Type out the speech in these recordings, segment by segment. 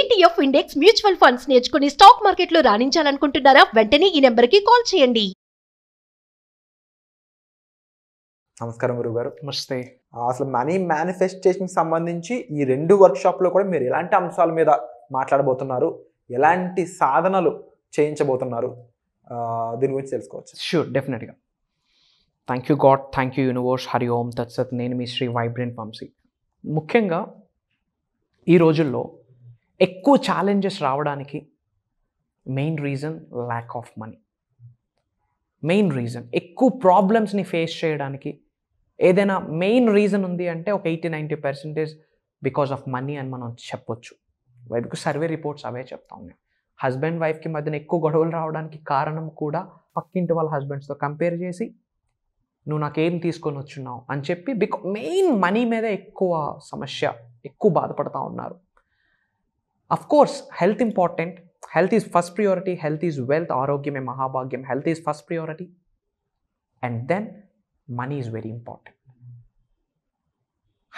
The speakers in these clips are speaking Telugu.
ఈటీఎఫ్ ఇండెక్స్ మ్యూచువల్ ఫండ్స్ నేర్చుకుని స్టాక్ మార్కెట్లో రాణించాలనుకుంటున్నారా వెంటనే ఈ నెంబర్కి కాల్ చేయండి నమస్కారం గురుగారు నమస్తే అసలు మనీ మేనిఫెస్టేషన్ సంబంధించి ఈ రెండు వర్క్షాప్లో కూడా మీరు ఎలాంటి అంశాల మీద మాట్లాడబోతున్నారు ఎలాంటి సాధనలు చేయించబోతున్నారు దీని గురించి తెలుసుకోవచ్చు షూర్ డెఫినెట్గా thank you God thank you universe హరి ఓం తత్సత్ నేను మీ శ్రీ వైబ్రెంట్ వంశీ ముఖ్యంగా ఈ రోజుల్లో ఎక్కువ ఛాలెంజెస్ రావడానికి main reason lack of money main reason ఎక్కువ ప్రాబ్లమ్స్ని ఫేస్ చేయడానికి ఏదైనా మెయిన్ రీజన్ ఉంది అంటే ఒక eighty ninety percentage because of money అని మనం చెప్పొచ్చు వైఫ్కి సర్వే రిపోర్ట్స్ అవే చెప్తా ఉన్నాయి హస్బెండ్ వైఫ్కి మధ్యన ఎక్కువ గొడవలు రావడానికి కారణం కూడా పక్కింటి వాళ్ళ హస్బెండ్స్తో కంపేర్ చేసి నువ్వు నాకేం తీసుకొని వచ్చున్నావు అని చెప్పి బికా మెయిన్ మనీ మీద ఎక్కువ సమస్య ఎక్కువ బాధపడతా ఉన్నారు of course health important health is first priority health is wealth ఆరోగ్యమే మహాభాగ్యం health is first priority and then money is very important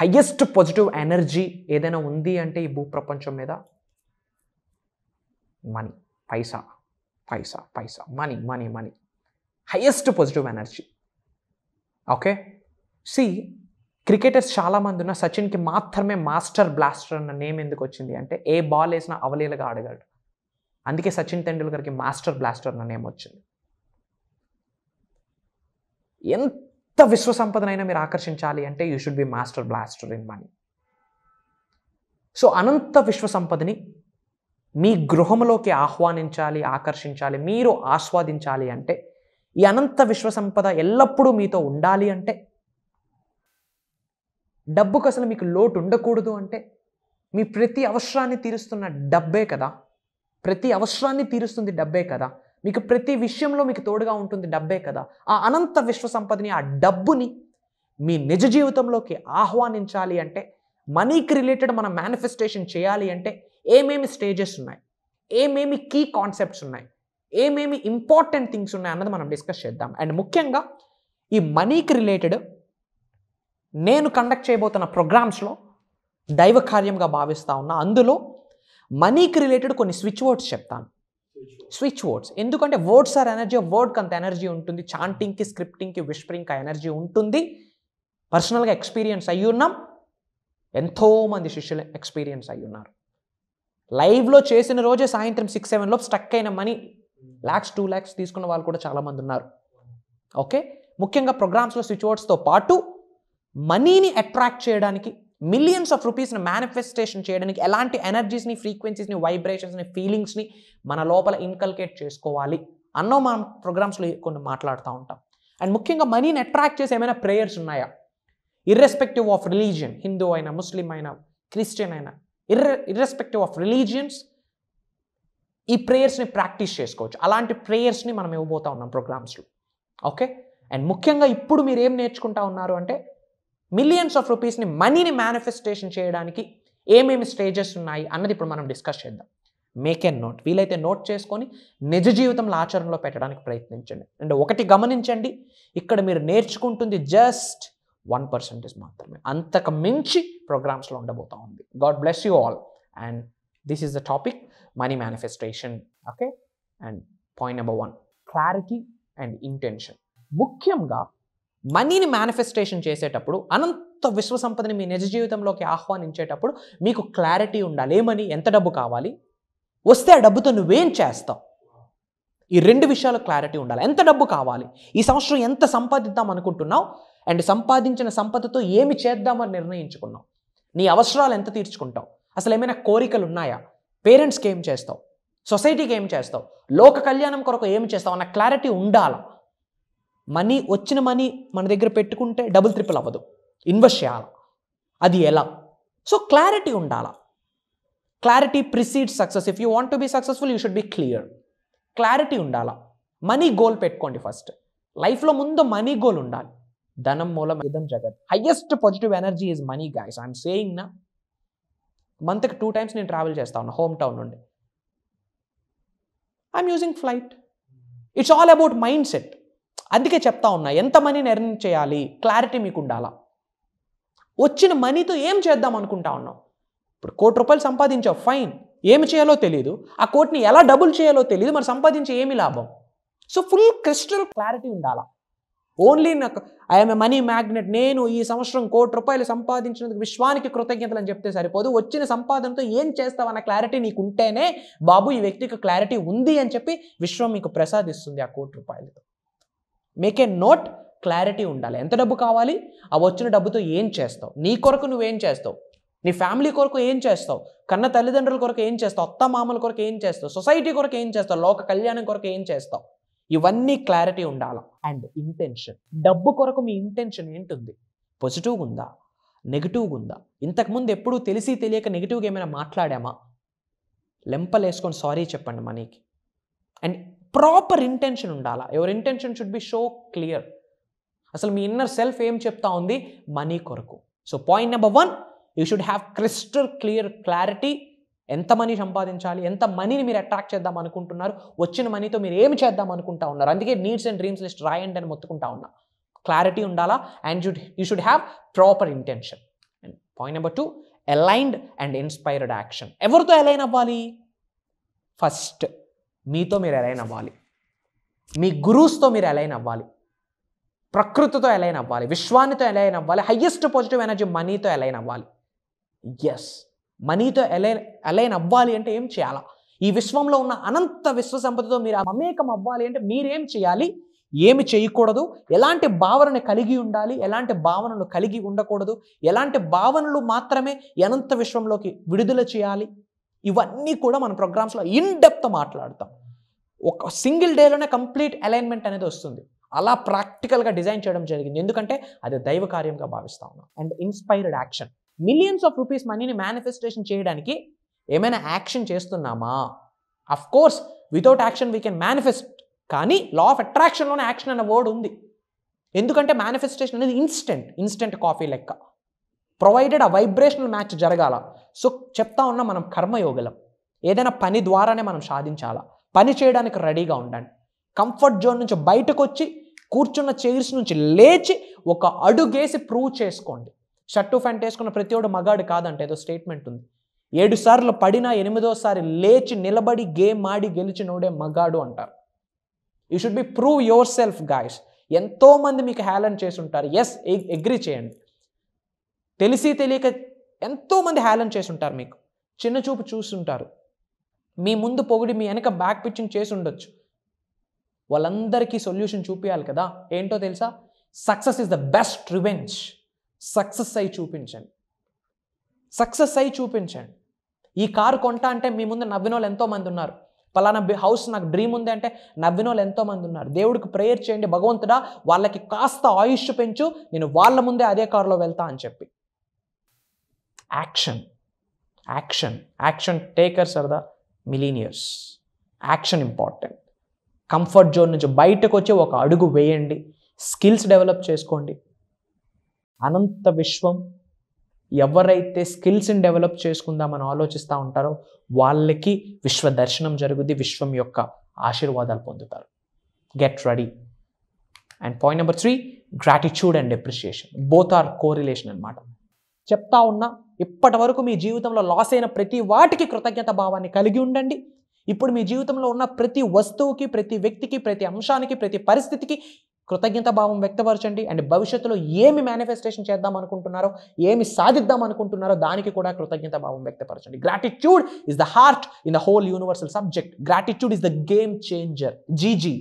highest positive energy ఏదైనా ఉంది అంటే ఈ భూప్రపంచం మీద మనీ పైసా పైసా పైసా money money money highest positive energy okay సి క్రికెటర్స్ చాలామంది ఉన్న సచిన్కి మాత్రమే మాస్టర్ బ్లాస్టర్ అన్న నేమ్ ఎందుకు వచ్చింది అంటే ఏ బాల్ వేసినా అవలీలగా ఆడగలడు అందుకే సచిన్ తెండూల్కర్కి మాస్టర్ బ్లాస్టర్ అన్న నేమ్ వచ్చింది ఎంత విశ్వ సంపదనైనా మీరు ఆకర్షించాలి అంటే you should be master blaster in money so అనంత విశ్వ సంపదని మీ గృహంలోకి ఆహ్వానించాలి ఆకర్షించాలి మీరు ఆస్వాదించాలి అంటే ఈ అనంత విశ్వ సంపద ఎల్లప్పుడూ మీతో ఉండాలి అంటే డబ్బుకు అసలు మీకు లోటు ఉండకూడదు అంటే మీ ప్రతి అవసరాన్ని తీరుస్తున్న డబ్బే కదా ప్రతి అవసరాన్ని తీరుస్తుంది డబ్బే కదా మీకు ప్రతి విషయంలో మీకు తోడుగా ఉంటుంది డబ్బే కదా ఆ అనంత విశ్వ సంపదని ఆ డబ్బుని మీ నిజ జీవితంలోకి ఆహ్వానించాలి అంటే మనీకి రిలేటెడ్ మనం మేనిఫెస్టేషన్ చేయాలి అంటే ఏమేమి స్టేజెస్ ఉన్నాయి ఏమేమి కీ కాన్సెప్ట్స్ ఉన్నాయి ఏమేమి ఇంపార్టెంట్ థింగ్స్ ఉన్నాయి అన్నది మనం డిస్కస్ చేద్దాం అండ్ ముఖ్యంగా ఈ మనీకి రిలేటెడ్ నేను కండక్ట్ చేయబోతున్న ప్రోగ్రామ్స్లో దైవ కార్యంగా భావిస్తూ ఉన్నా అందులో మనీకి రిలేటెడ్ కొన్ని స్విచ్ వర్డ్స్ చెప్తాను స్విచ్ వర్డ్స్ ఎందుకంటే వర్డ్స్ ఆర్ ఎనర్జీ వర్డ్కి అంత ఎనర్జీ ఉంటుంది చాంటింగ్కి స్క్రిప్టింగ్కి విస్పరింగ్కి ఎనర్జీ ఉంటుంది పర్సనల్గా ఎక్స్పీరియన్స్ అయ్యి ఉన్నాం ఎంతోమంది శిష్యులు ఎక్స్పీరియన్స్ అయ్యి ఉన్నారు లైవ్లో చేసిన రోజే సాయంత్రం సిక్స్ సెవెన్లో స్టక్ అయిన మనీ ల్యాక్స్ టూ ల్యాక్స్ తీసుకున్న వాళ్ళు కూడా చాలామంది ఉన్నారు ఓకే ముఖ్యంగా ప్రోగ్రామ్స్లో స్విచ్ వర్డ్స్తో పాటు మనీని అట్రాక్ట్ చేయడానికి మిలియన్స్ ఆఫ్ రూపీస్ని మేనిఫెస్టేషన్ చేయడానికి ఎలాంటి ఎనర్జీస్ని ఫ్రీక్వెన్సీస్ని వైబ్రేషన్స్ని ఫీలింగ్స్ని మన లోపల ఇన్కల్కేట్ చేసుకోవాలి అన్నో మనం ప్రోగ్రామ్స్లో కొన్ని మాట్లాడుతూ ఉంటాం అండ్ ముఖ్యంగా మనీని అట్రాక్ట్ చేసే ఏమైనా ప్రేయర్స్ ఉన్నాయా ఇర్రెస్పెక్టివ్ ఆఫ్ రిలీజియన్ హిందూ అయినా ముస్లిం అయినా క్రిస్టియన్ అయినా ఇర్రె ఇర్రెస్పెక్టివ్ ఆఫ్ రిలీజియన్స్ ఈ ప్రేయర్స్ని ప్రాక్టీస్ చేసుకోవచ్చు అలాంటి ప్రేయర్స్ని మనం ఇవ్వబోతా ఉన్నాం ప్రోగ్రామ్స్లో ఓకే అండ్ ముఖ్యంగా ఇప్పుడు మీరు ఏం నేర్చుకుంటా ఉన్నారు అంటే మిలియన్స్ ఆఫ్ రూపీస్ని మనీని మేనిఫెస్టేషన్ చేయడానికి ఏమేమి స్టేజెస్ ఉన్నాయి అన్నది ఇప్పుడు మనం డిస్కస్ చేద్దాం మేక్ ఎన్ నోట్ వీలైతే నోట్ చేసుకొని నిజ జీవితంలో ఆచరణలో పెట్టడానికి ప్రయత్నించండి అండ్ ఒకటి గమనించండి ఇక్కడ మీరు నేర్చుకుంటుంది జస్ట్ వన్ పర్సెంటేజ్ మాత్రమే అంతకు మించి ప్రోగ్రామ్స్లో ఉండబోతా ఉంది God bless you all and this is the topic money manifestation okay and point number one clarity and intention ముఖ్యంగా మనీని మేనిఫెస్టేషన్ చేసేటప్పుడు అనంత విశ్వ సంపదని మీ నిజ జీవితంలోకి ఆహ్వానించేటప్పుడు మీకు క్లారిటీ ఉండాలి ఏమని ఎంత డబ్బు కావాలి వస్తే ఆ డబ్బుతో నువ్వేం చేస్తావు ఈ రెండు విషయాలు క్లారిటీ ఉండాలి ఎంత డబ్బు కావాలి ఈ సంవత్సరం ఎంత సంపాదిద్దాం అనుకుంటున్నావు అండ్ సంపాదించిన సంపదతో ఏమి చేద్దామని నిర్ణయించుకున్నావు నీ అవసరాలు ఎంత తీర్చుకుంటావు అసలు ఏమైనా కోరికలు ఉన్నాయా పేరెంట్స్కి ఏం చేస్తావు సొసైటీకి ఏం చేస్తావు లోక కళ్యాణం కొరకు ఏం చేస్తావు అన్న క్లారిటీ ఉండాలా మనీ వచ్చిన మనీ మన దగ్గర పెట్టుకుంటే డబుల్ త్రిపుల్ అవ్వదు ఇన్వెస్ట్ చేయాలి అది ఎలా సో క్లారిటీ ఉండాలి clarity precede success if you want to be successful you should be clear clarity ఉండాలి మనీ గోల్ పెట్టుకోండి ఫస్ట్ లైఫ్లో ముందు మనీ గోల్ ఉండాలి ధనం మూలం ఇదం జగత్ highest positive energy is money guys I'm saying నా మంత్కి టూ టైమ్స్ నేను ట్రావెల్ చేస్తా ఉన్నా హోమ్ టౌన్ నుండి I'm using flight it's all about mindset అందుకే చెప్తా ఉన్నా ఎంత మనీ ఎర్న్ చేయాలి క్లారిటీ మీకు ఉండాలా వచ్చిన మనీతో ఏం చేద్దాం అనుకుంటా ఉన్నాం ఇప్పుడు కోటి రూపాయలు సంపాదించావు ఫైన్ ఏమి చేయాలో తెలియదు ఆ కోటిని ఎలా డబుల్ చేయాలో తెలియదు మరి సంపాదించి ఏమి లాభం సో ఫుల్ క్రిస్టల్ క్లారిటీ ఉండాలా ఓన్లీ నాకు ఐఎమ్ ఏ మనీ మ్యాగ్నెట్ నేను ఈ సంవత్సరం కోటి రూపాయలు సంపాదించినందుకు విశ్వానికి కృతజ్ఞతలు అని చెప్తే సరిపోదు వచ్చిన సంపాదనతో ఏం చేస్తావన్న క్లారిటీ నీకు ఉంటేనే బాబు ఈ వ్యక్తికి క్లారిటీ ఉంది అని చెప్పి విశ్వం మీకు ప్రసాదిస్తుంది ఆ కోటి రూపాయలతో మేక్ ఏ నోట్ క్లారిటీ ఉండాలి ఎంత డబ్బు కావాలి ఆ వచ్చిన డబ్బుతో ఏం చేస్తావు నీ కొరకు నువ్వేం చేస్తావు నీ ఫ్యామిలీ కొరకు ఏం చేస్తావు కన్న తల్లిదండ్రుల కొరకు ఏం చేస్తావు అత్త మామల కొరకు ఏం చేస్తావు సొసైటీ కొరకు ఏం చేస్తావు లోక కళ్యాణం కొరకు ఏం చేస్తావు ఇవన్నీ క్లారిటీ ఉండాలి అండ్ ఇంటెన్షన్ డబ్బు కొరకు మీ ఇంటెన్షన్ ఏంటుంది పాజిటివ్గా ఉందా నెగిటివ్గా ఉందా ఇంతకుముందు ఎప్పుడూ తెలిసి తెలియక నెగిటివ్గా ఏమైనా మాట్లాడామా లెంపలేసుకొని సారీ చెప్పండి మనీకి అండ్ ప్రాపర్ ఇంటెన్షన్ ఉండాలా your intention should be so clear అసలు మీ ఇన్నర్ సెల్ఫ్ ఏం చెప్తా ఉంది మనీ కొరకు so point number one you should have crystal clear clarity ఎంత మనీ సంపాదించాలి ఎంత మనీని మీరు అట్రాక్ట్ చేద్దాం అనుకుంటున్నారు వచ్చిన మనీతో మీరు ఏమి చేద్దాం అనుకుంటా ఉన్నారు అందుకే నీడ్స్ అండ్ డ్రీమ్స్ లిస్ట్ రాయండి అని మొత్తుకుంటా ఉన్నా క్లారిటీ ఉండాలా and should you should have proper intention and point number two aligned and inspired action ఎవరితో అలైన్ అవ్వాలి ఫస్ట్ మీతో మీరు ఎలా అవ్వాలి మీ గురూస్తో మీరు ఎలా అవ్వాలి ప్రకృతితో ఎలా అవ్వాలి విశ్వానితో ఎలా అవ్వాలి హయ్యెస్ట్ పాజిటివ్ ఎనర్జీ మనీతో ఎలా అవ్వాలి ఎస్ మనీతో ఎలా అలైన్ అవ్వాలి అంటే ఏం చేయాలా ఈ విశ్వంలో ఉన్న అనంత విశ్వ సంపదతో మీరు అమేకం అవ్వాలి అంటే మీరేం చేయాలి ఏమి చేయకూడదు ఎలాంటి భావనను కలిగి ఉండాలి ఎలాంటి భావనలు కలిగి ఉండకూడదు ఎలాంటి భావనలు మాత్రమే అనంత విశ్వంలోకి విడుదల చేయాలి ఇవన్నీ కూడా మన ప్రోగ్రామ్స్లో ఇన్ డెప్త్ మాట్లాడతాం ఒక సింగిల్ డేలోనే కంప్లీట్ అలైన్మెంట్ అనేది వస్తుంది అలా ప్రాక్టికల్గా డిజైన్ చేయడం జరిగింది ఎందుకంటే అది దైవ కార్యంగా భావిస్తా ఉన్నాం and inspired action millions of rupees మనీని మేనిఫెస్టేషన్ చేయడానికి ఏమైనా యాక్షన్ చేస్తున్నామా of course without action we can manifest కానీ లా ఆఫ్ అట్రాక్షన్లోనే యాక్షన్ అనే వర్డ్ ఉంది ఎందుకంటే మేనిఫెస్టేషన్ అనేది ఇన్స్టెంట్ ఇన్స్టెంట్ కాఫీ లెక్క ప్రొవైడెడ్ ఆ వైబ్రేషనల్ మ్యాచ్ జరగాల సో చెప్తా ఉన్నా మనం కర్మయోగలం ఏదైనా పని ద్వారానే మనం సాధించాలా పని చేయడానికి రెడీగా ఉండండి కంఫర్ట్ జోన్ నుంచి బయటకు వచ్చి కూర్చున్న చైర్స్ నుంచి లేచి ఒక అడుగేసి ప్రూవ్ చేసుకోండి షర్టు ఫ్యాంట్ వేసుకున్న ప్రతి ఒడు మగాడు కాదంటే ఏదో స్టేట్మెంట్ ఉంది ఏడు సార్లు పడినా ఎనిమిదోసారి లేచి నిలబడి గేమ్ ఆడి గెలిచినోడే మగాడు అంటారు you should be prove yourself guys ఎంతోమంది మీకు హ్యాలెంట్ చేసి ఉంటారు ఎస్ అగ్రి e-, చేయండి తెలిసి తెలియక ఎంతోమంది హ్యాలెంట్ చేసి ఉంటారు మీకు చిన్న చూపు చూస్తుంటారు మీ ముందు పొగిడి మీ వెనక బ్యాక్ పిచ్చింగ్ చేసి ఉండొచ్చు వాళ్ళందరికీ సొల్యూషన్ చూపించాలి కదా ఏంటో తెలుసా success is the best revenge success అయి చూపించండి సక్సెస్ అయి చూపించండి ఈ కారు కొంటా అంటే మీ ముందు నవ్వినోళ్ళు ఎంతోమంది ఉన్నారు పలానా హౌస్ నాకు డ్రీమ్ ఉంది అంటే నవ్విన వాళ్ళు ఎంతోమంది ఉన్నారు దేవుడికి ప్రేయర్ చేయండి భగవంతుడా వాళ్ళకి కాస్త ఆయుష్ పెంచు నేను వాళ్ళ ముందే అదే కారులో వెళ్తా అని చెప్పి action action action taker are millionaires action important comfort zone నుంచి బయటకు వచ్చి ఒక అడుగు వేయండి స్కిల్స్ డెవలప్ చేసుకోండి అనంత విశ్వం ఎవరైతే స్కిల్స్ని డెవలప్ చేసుకుందామని ఆలోచిస్తూ ఉంటారో వాళ్ళకి విశ్వ దర్శనం జరుగుద్ది విశ్వం యొక్క ఆశీర్వాదాలు పొందుతారు get ready and point number three gratitude and depreciation both are correlation అనమాట చెప్తా ఉన్నా ఇప్పటి వరకు మీ జీవితంలో లాస్ అయిన ప్రతి వాటికి కృతజ్ఞత భావాన్ని కలిగి ఉండండి ఇప్పుడు మీ జీవితంలో ఉన్న ప్రతి వస్తువుకి ప్రతి వ్యక్తికి ప్రతి అంశానికి ప్రతి పరిస్థితికి కృతజ్ఞత భావం వ్యక్తపరచండి అండ్ భవిష్యత్తులో ఏమి మేనిఫెస్టేషన్ చేద్దాం అనుకుంటున్నారో ఏమి సాధిద్దాం అనుకుంటున్నారో దానికి కూడా కృతజ్ఞత భావం వ్యక్తపరచండి gratitude is the heart in the whole universal subject gratitude is the game changer జీజీ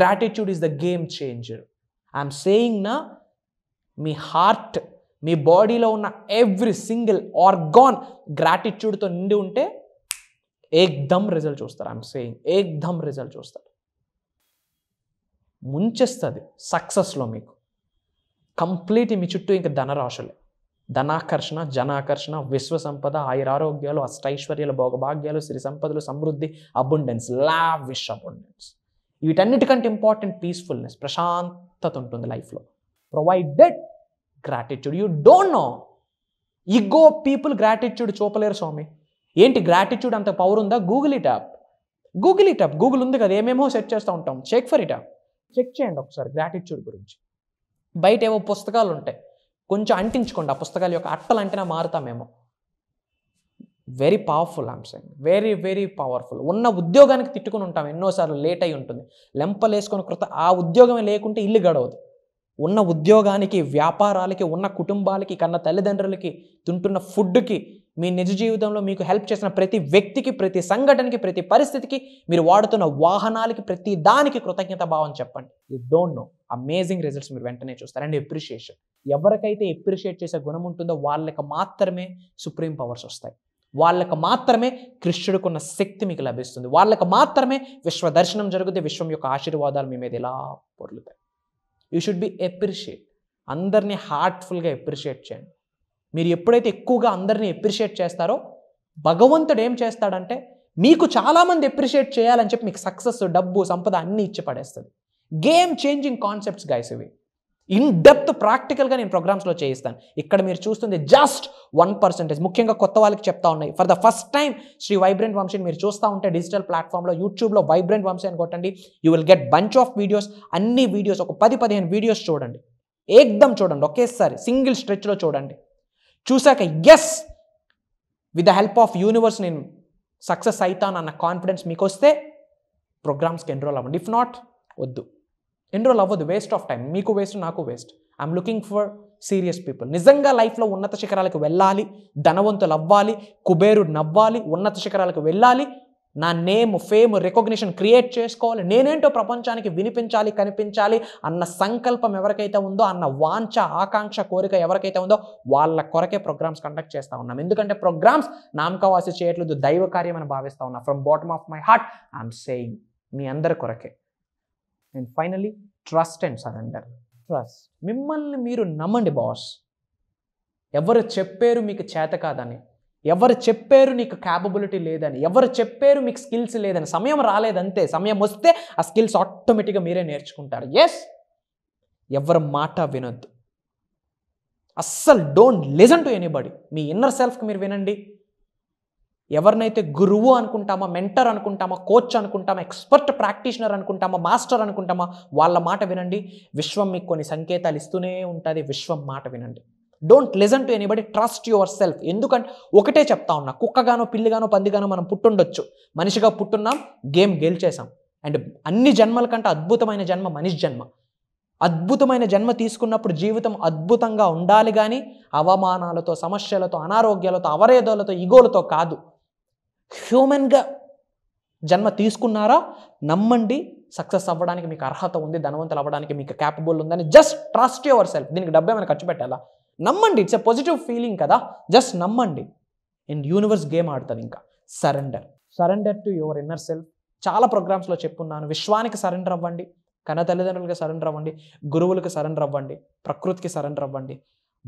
gratitude is the game changer I'm saying నా మీ హార్ట్ మీ బాడీలో ఉన్న ఎవ్రీ సింగిల్ ఆర్గాన్ గ్రాటిట్యూడ్తో నిండి ఉంటే ఏక్దమ్ రిజల్ట్ చూస్తారు ఐఎమ్ సేయింగ్ ఏక్దమ్ రిజల్ట్ చూస్తారు ముంచేస్తుంది సక్సెస్లో మీకు కంప్లీట్ మీ చుట్టూ ఇంకా ధనరాశులే ధనాకర్షణ జనాకర్షణ విశ్వ సంపద ఆయురారోగ్యాలు అష్టైశ్వర్యాలు భోగభాగ్యాలు సిరి సంపదలు సమృద్ధి అబుండెన్స్ లావిష్ అబుండెన్స్ వీటన్నిటికంటే ఇంపార్టెంట్ పీస్ఫుల్నెస్ ప్రశాంతత ఉంటుంది లైఫ్లో provided gratitude you don't know ego people gratitude చూపలేరు స్వామి ఏంటి గ్రాటిట్యూడ్ అంత పవర్ ఉందా Google it up Google it up Google ఉంది కదా ఏమేమో సెర్చ్ చేస్తూ ఉంటాం check for it up check చేయండి ఒకసారి గ్రాటిట్యూడ్ గురించి బయట ఏవో పుస్తకాలు ఉంటాయి కొంచెం అంటించుకోండి ఆ పుస్తకాల యొక్క అట్టలు అంటేనే మారుతామేమో వెరీ పవర్ఫుల్ అంశంగ్ వెరీ వెరీ పవర్ఫుల్ ఉన్న ఉద్యోగానికి తిట్టుకుని ఉంటాం ఎన్నోసార్లు లేట్ అయి ఉంటుంది లెంపలేసుకొని కృత ఆ ఉద్యోగమే లేకుంటే ఇల్లు గడవదు ఉన్న ఉద్యోగానికి వ్యాపారాలకి ఉన్న కుటుంబాలకి కన్న తల్లిదండ్రులకి తింటున్న ఫుడ్కి మీ నిజ జీవితంలో మీకు హెల్ప్ చేసిన ప్రతి వ్యక్తికి ప్రతి సంఘటనకి ప్రతి పరిస్థితికి మీరు వాడుతున్న వాహనాలకి ప్రతి దానికి కృతజ్ఞత భావం చెప్పండి you don't know amazing results మీరు వెంటనే చూస్తారు అండ్ ఎప్రిషియేషన్ ఎవరికైతే ఎప్రిషియేట్ చేసే గుణం ఉంటుందో వాళ్ళకి మాత్రమే సుప్రీం పవర్స్ వస్తాయి వాళ్ళకి మాత్రమే ఉన్న శక్తి మీకు లభిస్తుంది వాళ్ళకి మాత్రమే విశ్వ దర్శనం జరుగుతుంది విశ్వం యొక్క ఆశీర్వాదాలు మీ మీద ఇలా పొరులుతాయి యూ షుడ్ బి ఎప్రిషియేట్ అందరినీ హార్ట్ఫుల్గా ఎప్రిషియేట్ చేయండి మీరు ఎప్పుడైతే ఎక్కువగా అందరినీ ఎప్రిషియేట్ చేస్తారో భగవంతుడు ఏం చేస్తాడంటే మీకు చాలామంది ఎప్రిషియేట్ చేయాలని చెప్పి మీకు సక్సెస్ డబ్బు సంపద అన్నీ ఇచ్చి పడేస్తుంది గేమ్ చేంజింగ్ కాన్సెప్ట్స్ గైస్ ఇవి ఇన్ డెప్త్ ప్రాక్టికల్గా నేను ప్రోగ్రామ్స్లో చేయిస్తాను ఇక్కడ మీరు చూస్తుంది జస్ట్ వన్ పర్సెంటేజ్ ముఖ్యంగా కొత్త వాళ్ళకి చెప్తా ఉన్నాయి for the first time Shri vibrant వంశీని మీరు చూస్తూ ఉంటే డిజిటల్ ప్లాట్ఫామ్లో యూట్యూబ్లో వైబ్రెంట్ వంశీ అని కొట్టండి you will get bunch of videos అన్ని వీడియోస్ ఒక పది పదిహేను వీడియోస్ చూడండి ఏకదం చూడండి ఒకేసారి సింగిల్ స్ట్రెచ్లో చూడండి చూశాక yes with the help of universe నేను సక్సెస్ అవుతాను అన్న కాన్ఫిడెన్స్ మీకు వస్తే ప్రోగ్రామ్స్కి ఎన్రోల్ అవ్వండి ఇఫ్ నాట్ వద్దు ఎన్రోల్ అవ్వదు వేస్ట్ ఆఫ్ టైం మీకు వేస్ట్ నాకు waste I'm looking for serious people నిజంగా లైఫ్లో ఉన్నత శిఖరాలకు వెళ్ళాలి ధనవంతులు అవ్వాలి కుబేరుడు నవ్వాలి ఉన్నత శిఖరాలకు వెళ్ళాలి నా నేమ్ ఫేమ్ రికగ్నిషన్ క్రియేట్ చేసుకోవాలి నేనేంటో ప్రపంచానికి వినిపించాలి కనిపించాలి అన్న సంకల్పం ఎవరికైతే ఉందో అన్న వాంఛ ఆకాంక్ష కోరిక ఎవరికైతే ఉందో వాళ్ళ కొరకే ప్రోగ్రామ్స్ కండక్ట్ చేస్తూ ఉన్నాం ఎందుకంటే ప్రోగ్రామ్స్ నామకవాసి చేయట్లేదు దైవ కార్యం అని భావిస్తూ ఉన్నా from bottom of my heart I'm saying మీ అందరి కొరకే and finally trust and surrender trust మిమ్మల్ని మీరు నమ్మండి బాస్ ఎవరు చెప్పారు మీకు చేత కాదని ఎవరు చెప్పారు నీకు క్యాపబిలిటీ లేదని ఎవరు చెప్పారు మీకు స్కిల్స్ లేదని సమయం రాలేదంతే సమయం వస్తే ఆ స్కిల్స్ ఆటోమేటిక్గా మీరే నేర్చుకుంటారు ఎస్ ఎవరి మాట వినొద్దు అస్సలు డోంట్ లిజన్ టు ఎనీబడి మీ ఇన్నర్ సెల్ఫ్కి మీరు వినండి ఎవరినైతే గురువు అనుకుంటామా మెంటర్ అనుకుంటామా కోచ్ అనుకుంటామా ఎక్స్పర్ట్ ప్రాక్టీషనర్ అనుకుంటామా మాస్టర్ అనుకుంటామా వాళ్ళ మాట వినండి విశ్వం మీకు కొన్ని సంకేతాలు ఇస్తూనే ఉంటుంది విశ్వం మాట వినండి don't listen to anybody trust yourself ఎందుకంటే ఒకటే చెప్తా ఉన్నా కుక్కగానో పిల్లిగానో పందిగానో మనం పుట్టుండొచ్చు మనిషిగా పుట్టున్నాం గేమ్ గెలిచేసాం అండ్ అన్ని జన్మల కంటే అద్భుతమైన జన్మ మనిషి జన్మ అద్భుతమైన జన్మ తీసుకున్నప్పుడు జీవితం అద్భుతంగా ఉండాలి కానీ అవమానాలతో సమస్యలతో అనారోగ్యాలతో అవరేదాలతో ఇగోలతో కాదు హ్యూమెన్గా జన్మ తీసుకున్నారా నమ్మండి సక్సెస్ అవ్వడానికి మీకు అర్హత ఉంది ధనవంతులు అవ్వడానికి మీకు క్యాపబుల్ ఉందని జస్ట్ ట్రస్ట్ యువర్ సెల్ఫ్ దీనికి డబ్బు ఏమైనా ఖర్చు పెట్టాలా నమ్మండి ఇట్స్ ఎ పాజిటివ్ ఫీలింగ్ కదా జస్ట్ నమ్మండి అండ్ యూనివర్స్ గేమ్ ఆడుతుంది ఇంకా surrender surrender to your inner self చాలా ప్రోగ్రామ్స్లో చెప్పున్నాను విశ్వానికి సరెండర్ అవ్వండి కన్న తల్లిదండ్రులకి సరెండర్ అవ్వండి గురువులకు సరెండర్ అవ్వండి ప్రకృతికి సరెండర్ అవ్వండి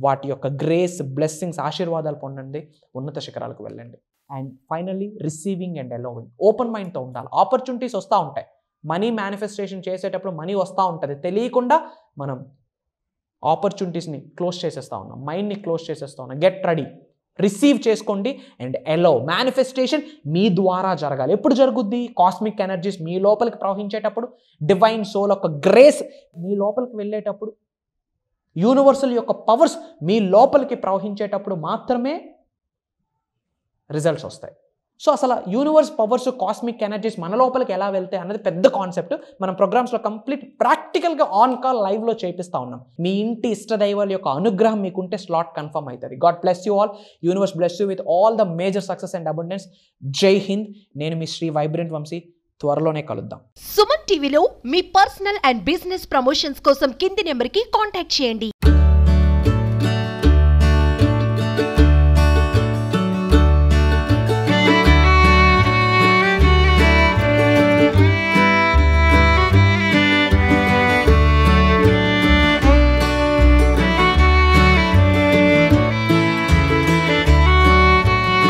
వాటి యొక్క గ్రేస్ బ్లెస్సింగ్స్ ఆశీర్వాదాలు పొందండి ఉన్నత శిఖరాలకు వెళ్ళండి and finally receiving and allowing open మైండ్తో ఉండాలి ఆపర్చునిటీస్ వస్తూ ఉంటాయి మనీ మేనిఫెస్టేషన్ చేసేటప్పుడు మనీ వస్తూ ఉంటుంది తెలియకుండా మనం ఆపర్చునిటీస్ని క్లోజ్ చేసేస్తూ ఉన్నాం మైండ్ని క్లోజ్ చేసేస్తూ ఉన్నాం గెట్ రెడీ రిసీవ్ చేసుకోండి అండ్ ఎలో మేనిఫెస్టేషన్ మీ ద్వారా జరగాలి ఎప్పుడు జరుగుద్ది కాస్మిక్ ఎనర్జీస్ మీ లోపలికి ప్రవహించేటప్పుడు డివైన్ సోల్ యొక్క గ్రేస్ మీ లోపలికి వెళ్ళేటప్పుడు యూనివర్సల్ యొక్క పవర్స్ మీ లోపలికి ప్రవహించేటప్పుడు మాత్రమే రిజల్ట్స్ వస్తాయి సో అసలు యూనివర్స్ పవర్స్ కాస్మిక్ ఎనర్జీస్ మన లోపలికి ఎలా వెళ్తాయి అన్నది పెద్ద కాన్సెప్ట్ మనం ప్రోగ్రామ్స్లో కంప్లీట్ ప్రాక్టికల్గా ఆన్ కాల్ లైవ్లో చేపిస్తూ ఉన్నాం మీ ఇంటి ఇష్టదైవాల యొక్క అనుగ్రహం మీకుంటే స్లాట్ కన్ఫర్మ్ అవుతుంది God bless you all universe bless you with all the major success and abundance జై హింద్ నేను మీ శ్రీ వైబ్రెంట్ వంశీ త్వరలోనే కలుద్దాం సుమన్ టీవీలో మీ పర్సనల్ అండ్ బిజినెస్ ప్రమోషన్స్ కోసం కింది నెంబర్కి కాంటాక్ట్ చేయండి